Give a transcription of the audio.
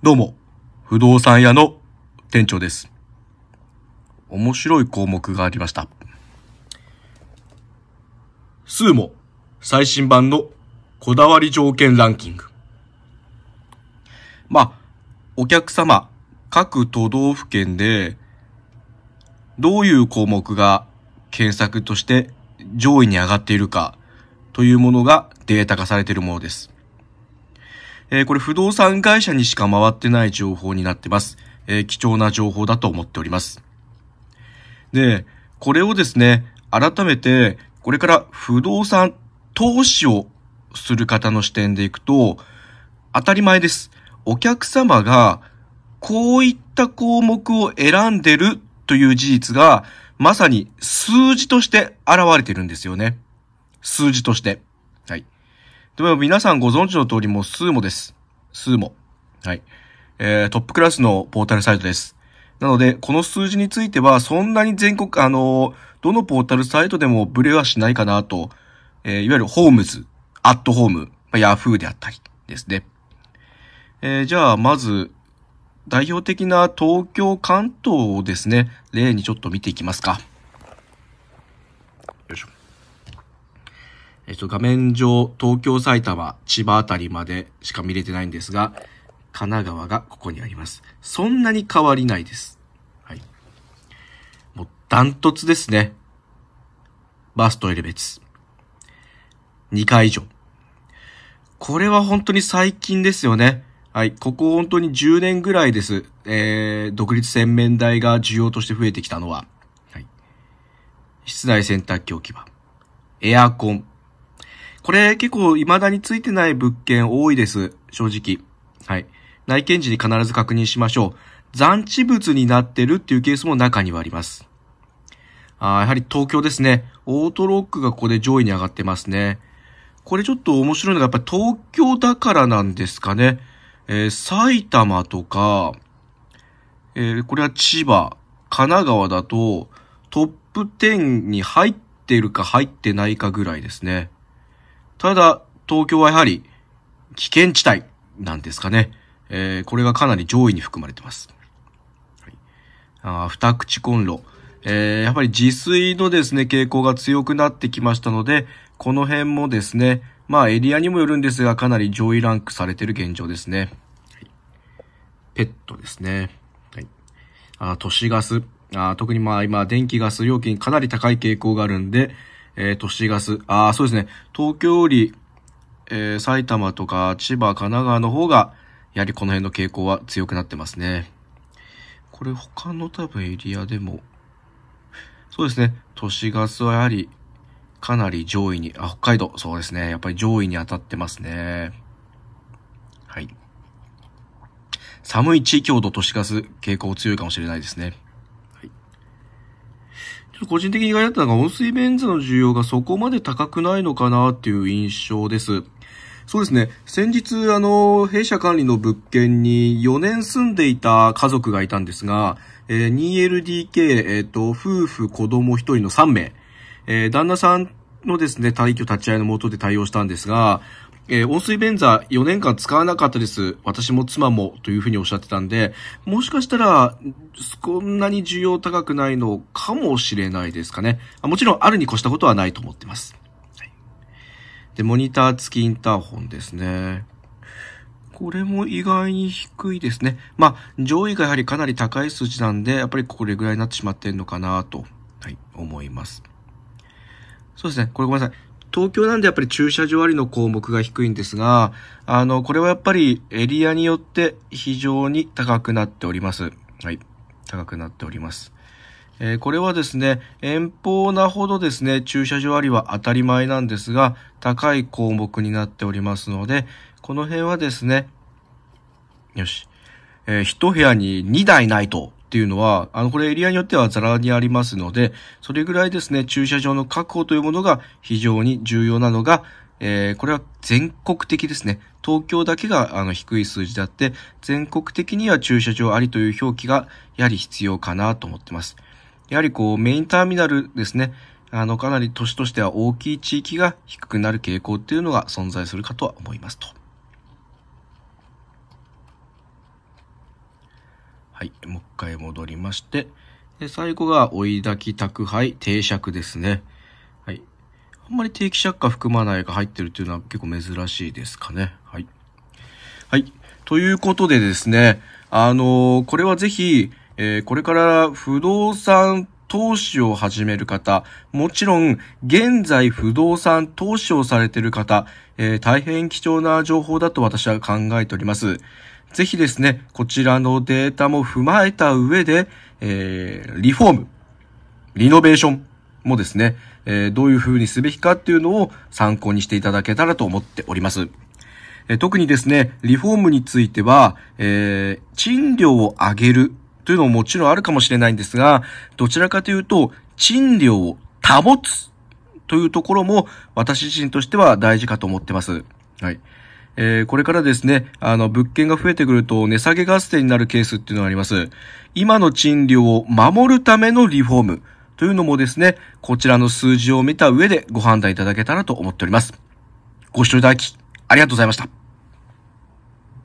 どうも、不動産屋の店長です。面白い項目がありました。スーモ最新版のこだわり条件ランキング。まあ、お客様、各都道府県で、どういう項目が検索として上位に上がっているかというものがデータ化されているものです。えー、これ不動産会社にしか回ってない情報になってます。えー、貴重な情報だと思っております。で、これをですね、改めて、これから不動産投資をする方の視点でいくと、当たり前です。お客様がこういった項目を選んでるという事実が、まさに数字として現れてるんですよね。数字として。はい。でも皆さんご存知の通りも数スーモです。スーモ。はい。えー、トップクラスのポータルサイトです。なので、この数字については、そんなに全国、あのー、どのポータルサイトでもブレはしないかなと、えー、いわゆるホームズ、アットホーム、まあ、ヤフーであったりですね。えー、じゃあ、まず、代表的な東京、関東をですね、例にちょっと見ていきますか。よいしょ。えっと、画面上、東京、埼玉、千葉あたりまでしか見れてないんですが、神奈川がここにあります。そんなに変わりないです。はい。もう、ダントツですね。バストエレツ。2回以上。これは本当に最近ですよね。はい。ここ本当に10年ぐらいです。えー、独立洗面台が需要として増えてきたのは。はい。室内洗濯機置き場。エアコン。これ結構未だについてない物件多いです。正直。はい。内見時に必ず確認しましょう。残地物になってるっていうケースも中にはあります。あやはり東京ですね。オートロックがここで上位に上がってますね。これちょっと面白いのが、やっぱり東京だからなんですかね。えー、埼玉とか、えー、これは千葉、神奈川だと、トップ10に入ってるか入ってないかぐらいですね。ただ、東京はやはり、危険地帯なんですかね。えー、これがかなり上位に含まれてます。はい、あ二口コンロ。えー、やっぱり自炊のですね、傾向が強くなってきましたので、この辺もですね、まあエリアにもよるんですが、かなり上位ランクされてる現状ですね。はい、ペットですね。はい、あ都市ガス。あ特にまあ今、電気ガス料金かなり高い傾向があるんで、えー、都市ガス。ああ、そうですね。東京より、えー、埼玉とか千葉、神奈川の方が、やはりこの辺の傾向は強くなってますね。これ他の多分エリアでも、そうですね。都市ガスはやはりかなり上位に、あ、北海道、そうですね。やっぱり上位に当たってますね。はい。寒い地域ほど都市ガス傾向強いかもしれないですね。個人的に意外だったのが、温水ベンズの需要がそこまで高くないのかなっていう印象です。そうですね。先日、あの、弊社管理の物件に4年住んでいた家族がいたんですが、えー、2LDK、えっ、ー、と、夫婦、子供1人の3名、えー、旦那さんのですね、退去立ち会いのもとで対応したんですが、えー、温水便座4年間使わなかったです。私も妻もというふうにおっしゃってたんで、もしかしたら、そんなに需要高くないのかもしれないですかね。もちろんあるに越したことはないと思ってます。はい、で、モニター付きインターホンですね。これも意外に低いですね。まあ、上位がやはりかなり高い数値なんで、やっぱりこれぐらいになってしまってんのかなと、はい、思います。そうですね。これごめんなさい。東京なんでやっぱり駐車場ありの項目が低いんですが、あの、これはやっぱりエリアによって非常に高くなっております。はい。高くなっております。えー、これはですね、遠方なほどですね、駐車場ありは当たり前なんですが、高い項目になっておりますので、この辺はですね、よし、えー、一部屋に2台ないとっていうのは、あの、これエリアによってはザラにありますので、それぐらいですね、駐車場の確保というものが非常に重要なのが、えー、これは全国的ですね。東京だけがあの低い数字であって、全国的には駐車場ありという表記がやはり必要かなと思ってます。やはりこうメインターミナルですね。あの、かなり都市としては大きい地域が低くなる傾向っていうのが存在するかとは思いますと。はい、もう一回戻りまして、で最後が追い炊き宅配定尺ですね。はい。あんまり定期借家含まないが入ってるっていうのは結構珍しいですかね。はい。はい。ということでですね、あのー、これはぜひ、えー、これから不動産投資を始める方、もちろん、現在不動産投資をされている方、えー、大変貴重な情報だと私は考えております。ぜひですね、こちらのデータも踏まえた上で、えー、リフォーム、リノベーションもですね、えー、どういう風にすべきかっていうのを参考にしていただけたらと思っております。えー、特にですね、リフォームについては、えー、賃料を上げるというのももちろんあるかもしれないんですが、どちらかというと、賃料を保つというところも私自身としては大事かと思ってます。はい。えー、これからですね、あの、物件が増えてくると値下げ合戦になるケースっていうのがあります。今の賃料を守るためのリフォームというのもですね、こちらの数字を見た上でご判断いただけたらと思っております。ご視聴いただき、ありがとうございました。